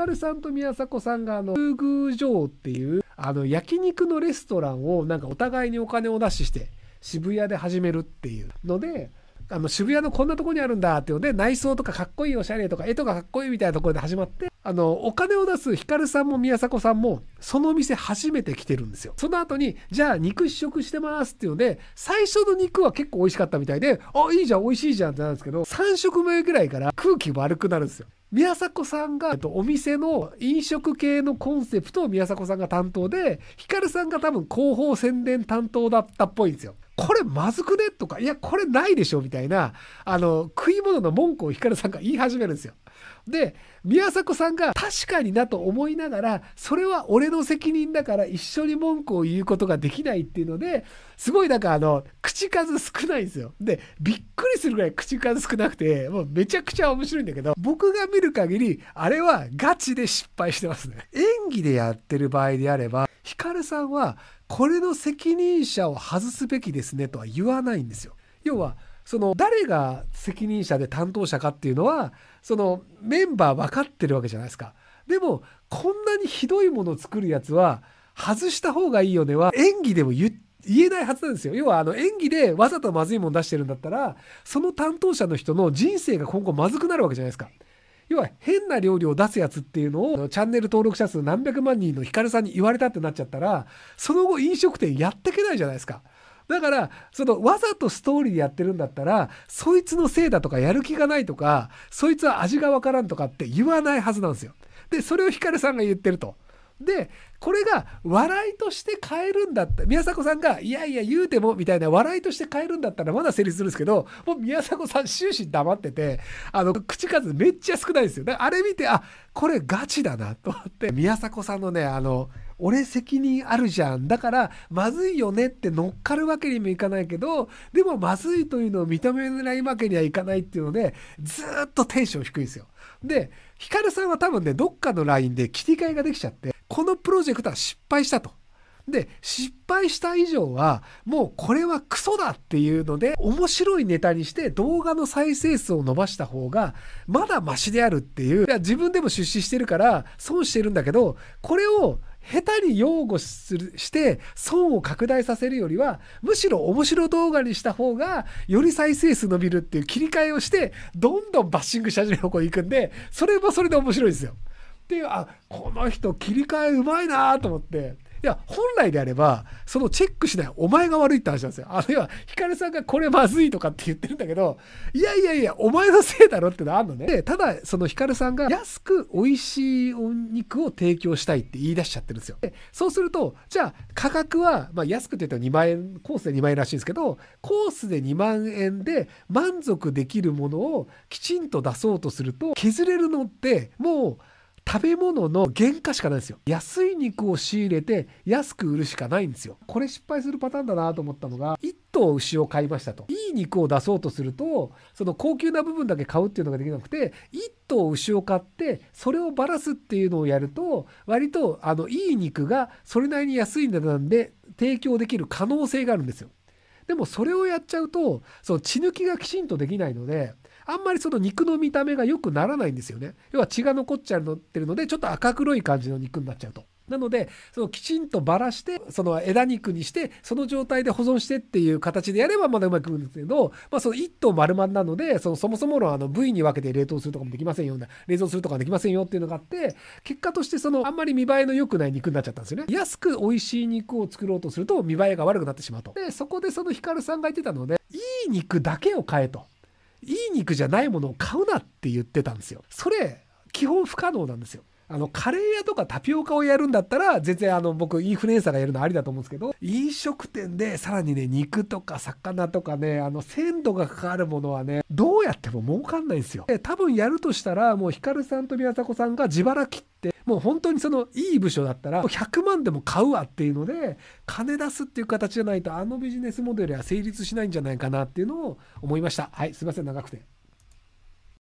カルさんと宮迫さんがあの、宮宮城っていう、あの、焼肉のレストランをなんかお互いにお金を出しして、渋谷で始めるっていうので、あの渋谷のこんなとこにあるんだっていうので内装とかかっこいいおしゃれとか絵とかかっこいいみたいなところで始まってあのお金を出すヒカルさんも宮迫さんもその店初めて来てるんですよその後にじゃあ肉試食してますっていうので最初の肉は結構美味しかったみたいであいいじゃん美味しいじゃんってなるんですけど3食目ぐらいから空気悪くなるんですよ宮迫さんが、えっと、お店の飲食系のコンセプトを宮迫さんが担当で、ヒカルさんが多分広報宣伝担当だったっぽいんですよ。これまずくねとか、いや、これないでしょみたいな、あの、食い物の文句をヒカルさんが言い始めるんですよ。で、宮迫さんが確かになと思いながら、それは俺の責任だから一緒に文句を言うことができないっていうので、すごいなんかあの、口数少ないんですよ。で、びっくりするぐらい口数少なくて、もうめちゃくちゃ面白いんだけど、僕が見る限り、あれはガチで失敗してますね。演技でやってる場合であれば、部さんはこれの責任者を外すべきですねとは言わないんですよ。要はその誰が責任者で担当者かっていうのはそのメンバー分かってるわけじゃないですか。でもこんなにひどいものを作るやつは外した方がいいよねは演技でも言言えないはずなんですよ。要はあの演技でわざとまずいもの出してるんだったらその担当者の人の人生が今後まずくなるわけじゃないですか。要は変な料理を出すやつっていうのをチャンネル登録者数何百万人のヒカルさんに言われたってなっちゃったらその後飲食店やってけないじゃないですか。だから、その、わざとストーリーでやってるんだったら、そいつのせいだとか、やる気がないとか、そいつは味がわからんとかって言わないはずなんですよ。で、それをヒカルさんが言ってると。でこれが笑いとして変えるんだった宮迫さんが「いやいや言うても」みたいな笑いとして変えるんだったらまだ成立するんですけどもう宮迫さん終始黙っててあの口数めっちゃ少ないですよだからあれ見てあこれガチだなと思って宮迫さんのねあの俺責任あるじゃんだからまずいよねって乗っかるわけにもいかないけどでもまずいというのを認めないわけにはいかないっていうのでずっとテンション低いんですよでヒカルさんは多分ねどっかのラインで切り替えができちゃってこのプロジェクトは失敗したと。で失敗した以上はもうこれはクソだっていうので面白いネタにして動画の再生数を伸ばした方がまだマシであるっていういや自分でも出資してるから損してるんだけどこれを下手に擁護するして損を拡大させるよりはむしろ面白動画にした方がより再生数伸びるっていう切り替えをしてどんどんバッシングしる方向に行くんでそれもそれで面白いですよ。っていうあこの人切り替えうまいなと思っていや本来であればそのチェックしないお前が悪いって話なんですよあるいはひかるさんがこれまずいとかって言ってるんだけどいやいやいやお前のせいだろってのあるのねでただそのひかるさんが安く美味しいお肉を提供したいって言い出しちゃってるんですよでそうするとじゃあ価格は、まあ、安くて言たと2万円コースで2万円らしいんですけどコースで2万円で満足できるものをきちんと出そうとすると削れるのってもう食べ物の原価しかないんですよ。安い肉を仕入れて安く売るしかないんですよ。これ失敗するパターンだなと思ったのが、1頭牛を買いましたと。いい肉を出そうとすると、その高級な部分だけ買うっていうのができなくて、1頭牛を買って、それをばらすっていうのをやると、割と、あの、いい肉がそれなりに安い値段で提供できる可能性があるんですよ。でもそれをやっちゃうとその血抜きがきちんとできないのであんまりその肉の見た目が良くならないんですよね要は血が残っちゃってるのでちょっと赤黒い感じの肉になっちゃうとなのでそのきちんとばらしてその枝肉にしてその状態で保存してっていう形でやればまだうまくいくんですけど、まあ、その1頭丸々なのでそのそもそものあの部位に分けて冷凍するとかもできませんよ冷蔵するとかできませんよっていうのがあって結果としてそのあんまり見栄えの良くない肉になっちゃったんですよね安く美味しい肉を作ろうとすると見栄えが悪くなってしまうとでそこでそのヒカルさんが言ってたのでいい肉だけを買えといい肉じゃないものを買うなって言ってたんですよそれ基本不可能なんですよあの、カレー屋とかタピオカをやるんだったら、全然あの、僕、インフルエンサーがやるのありだと思うんですけど、飲食店で、さらにね、肉とか魚とかね、あの、鮮度がかかるものはね、どうやっても儲かんないんですよ。で、多分やるとしたら、もう、ヒカルさんと宮迫さんが自腹切って、もう本当にその、いい部署だったら、100万でも買うわっていうので、金出すっていう形じゃないと、あのビジネスモデルは成立しないんじゃないかなっていうのを思いました。はい、すいません、長くて。